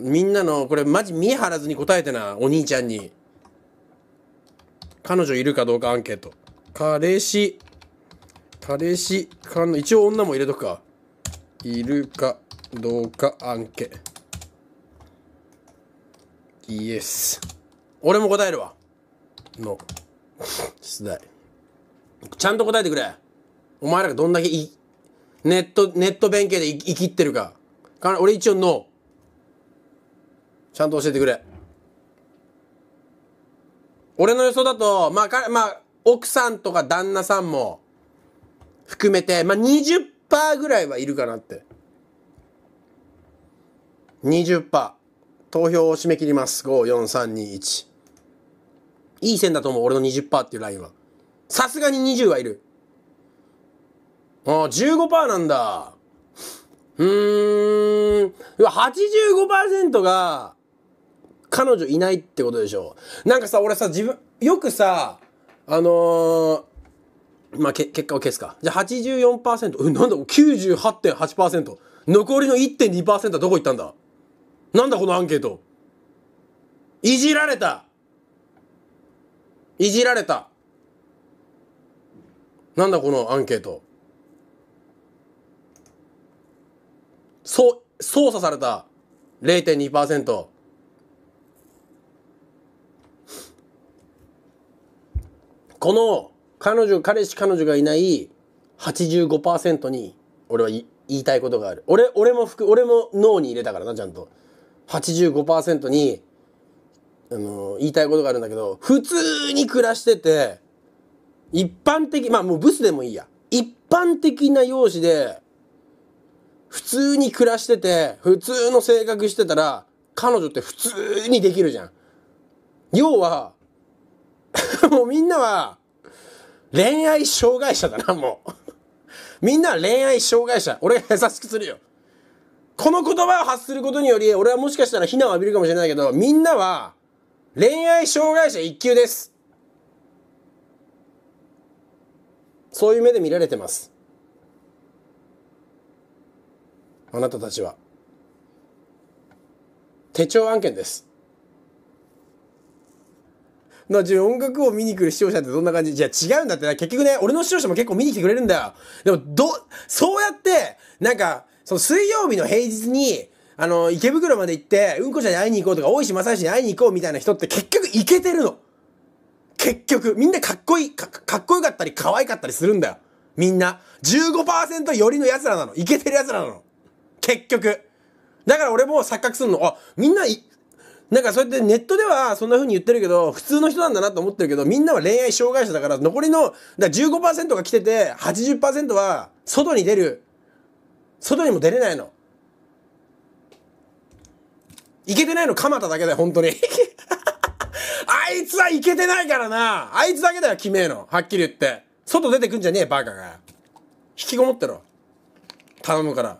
みんなのこれマジ見張らずに答えてなお兄ちゃんに彼女いるかどうかアンケート彼氏彼氏彼一応女も入れとくかいるかどうかアンケイエス俺も答えるわの出題ちゃんと答えてくれお前らがどんだけいネットネット弁慶で生きってるか俺一応ノーちゃんと教えてくれ。俺の予想だと、まあ、かまあ、奥さんとか旦那さんも含めて、まあ、20%ぐらいはいるかなって。20%。投票を締め切ります。5、4、3、2、1。いい線だと思う。俺の20%っていうラインは。さすがに20はいる。ああ、15%なんだ。うーん。85%が、彼女いないってことでしょなんかさ、俺さ、自分、よくさ、あのー、まあ、け、結果を消すか。じゃあ84%、うなんだ、98.8%。残りの1.2%はどこ行ったんだなんだこのアンケート。いじられたいじられたなんだこのアンケート。そう、操作された0.2%。この彼女彼氏彼女がいない85%に俺は言いたいことがある俺俺も服俺も脳に入れたからなちゃんと85%にあの言いたいことがあるんだけど普通に暮らしてて一般的まあもうブスでもいいや一般的な容姿で普通に暮らしてて普通の性格してたら彼女って普通にできるじゃん要は もうみんなは、恋愛障害者だな、もう。みんなは恋愛障害者。俺が優しくするよ。この言葉を発することにより、俺はもしかしたら非難を浴びるかもしれないけど、みんなは、恋愛障害者一級です。そういう目で見られてます。あなたたちは。手帳案件です。な、じゃ音楽を見に来る視聴者ってどんな感じじゃ違うんだってな。結局ね、俺の視聴者も結構見に来てくれるんだよ。でも、ど、そうやって、なんか、その水曜日の平日に、あの、池袋まで行って、うんこちゃんに会いに行こうとか、大石正義に会いに行こうみたいな人って結局行けてるの。結局、みんなかっこいい、かかっこよかったり可愛かったりするんだよ。みんな。15%よりの奴らなの。いけてる奴らなの。結局。だから俺も錯覚すんの。あ、みんななんかそうやってネットではそんな風に言ってるけど、普通の人なんだなと思ってるけど、みんなは恋愛障害者だから、残りの、だ15%が来てて、80%は外に出る。外にも出れないの。いけてないの鎌田だけだよ、本当に。あいつはいけてないからな。あいつだけだよ、きめえの。はっきり言って。外出てくんじゃねえ、バカが。引きこもってろ。頼むから。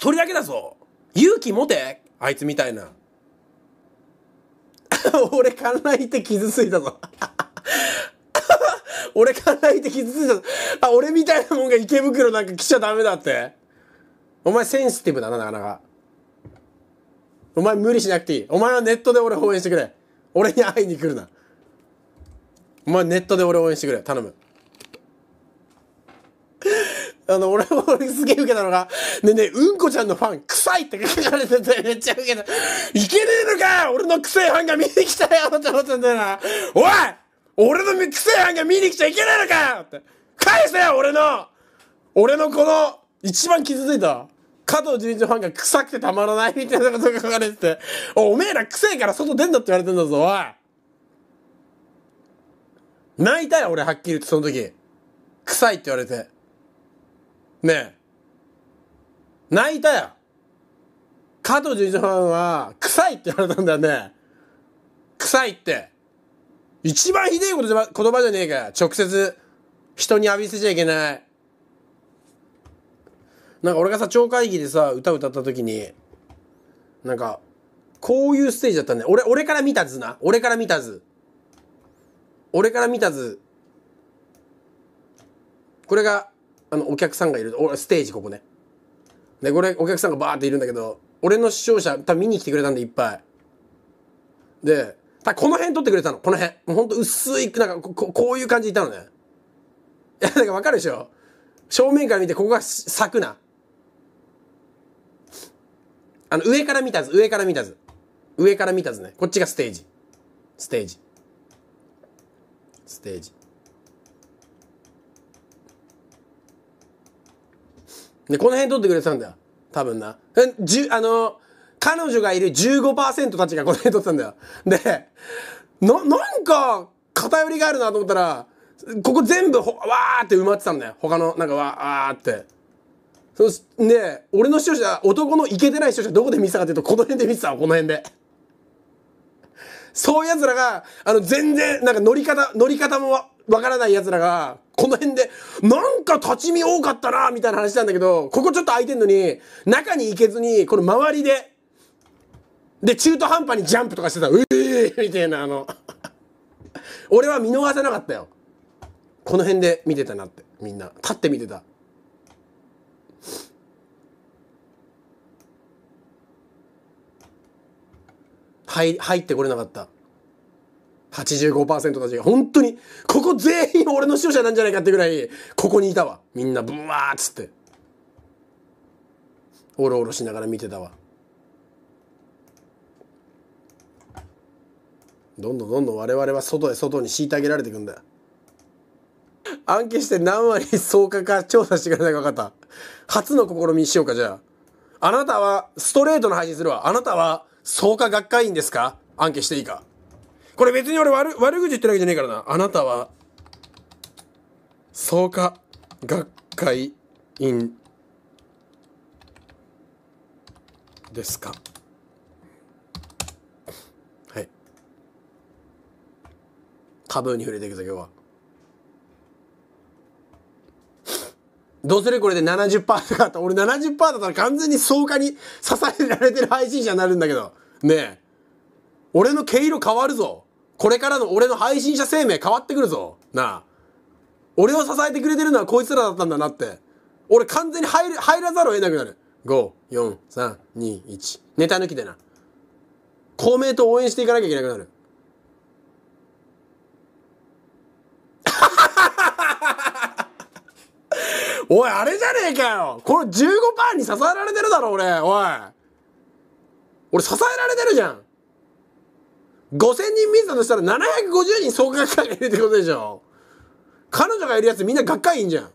人だけだぞ勇気持てあいつみたいな。俺考えて傷ついたぞ 俺考えて傷ついたぞ。あ、俺みたいなもんが池袋なんか来ちゃダメだって。お前センシティブだな、なかなか。お前無理しなくていい。お前はネットで俺応援してくれ。俺に会いに来るな。お前ネットで俺応援してくれ。頼む。あの、俺も、俺すげえ受けたのが、ねね、うんこちゃんのファン、臭いって書かれてて、めっちゃ受けた。いけねえのか俺の臭いファンが見に来たよって思ったんだよな。おい俺の臭いファンが見に来ちゃいけないのかよって。返せよ俺の俺のこの、一番傷ついた。加藤純一のファンが臭くてたまらないみたいなことが書かれてて、おめえら臭いから外出んだって言われてんだぞ、おい泣いたよ、俺、はっきり言って、その時。臭いって言われて。ねえ。泣いたよ。加藤純一ファンは、臭いって言われたんだよね。臭いって。一番ひでえこと言葉じゃねえかよ。直接、人に浴びせちゃいけない。なんか俺がさ、超会議でさ、歌歌った時に、なんか、こういうステージだったんだよ。俺、俺から見た図な。俺から見た図。俺から見た図。これが、あのお客さんがいる俺、ステージここねでこれお客さんがバーっているんだけど俺の視聴者多分見に来てくれたんでいっぱいでたこの辺撮ってくれたのこの辺もうほんと薄いなんかここういう感じでいたのねいやなんかわ分かるでしょ正面から見てここが咲くなあの上から見た図上から見た図上から見た図ねこっちがステージステージステージで、この辺取ってくれてたんだよ。多分な。じゅ、あの、彼女がいる15%たちがこの辺取ってたんだよ。で、な、なんか、偏りがあるなと思ったら、ここ全部わーって埋まってたんだよ。他の、なんかわーって。そし、で、俺の視聴者、男のイケてない視聴者どこで見てたかっていうと、この辺で見てたわ、この辺で。そういう奴らが、あの、全然、なんか乗り方、乗り方もわからない奴らが、この辺で、なんか立ち見多かったな、みたいな話なんだけど、ここちょっと空いてんのに、中に行けずに、この周りで、で、中途半端にジャンプとかしてた。うえーみたいな、あの 俺は見逃せなかったよ。この辺で見てたなって、みんな。立って見てた。入、入ってこれなかった。85%たちが本当に、ここ全員俺の視聴者なんじゃないかってぐらい、ここにいたわ。みんなブワーっつって。おろおろしながら見てたわ。どんどんどんどん我々は外へ外に虐げられていくんだ暗記して何割総価か調査してくれないか分かった初の試みにしようかじゃああなたはストレートの配信するわあなたは総価学会員ですか暗記していいかこれ別に俺悪悪口言ってるわけじゃねえからな。あなたは、創価学会員ですかはい。タブーに触れていくぞ、今日は。どうするこれで70%とかった俺70%だったら完全に草加に支えられてる配信者になるんだけど。ねえ。俺の毛色変わるぞ。これからの俺の配信者生命変わってくるぞ。なあ。俺を支えてくれてるのはこいつらだったんだなって。俺完全に入る、入らざるを得なくなる。5、4、3、2、1。ネタ抜きでな。公明党応援していかなきゃいけなくなる。おい、あれじゃねえかよこの15%に支えられてるだろ、俺。おい。俺支えられてるじゃん。5000人見たとしたら750人総合会がいるってことでしょ彼女がいるやつみんな学会員じゃん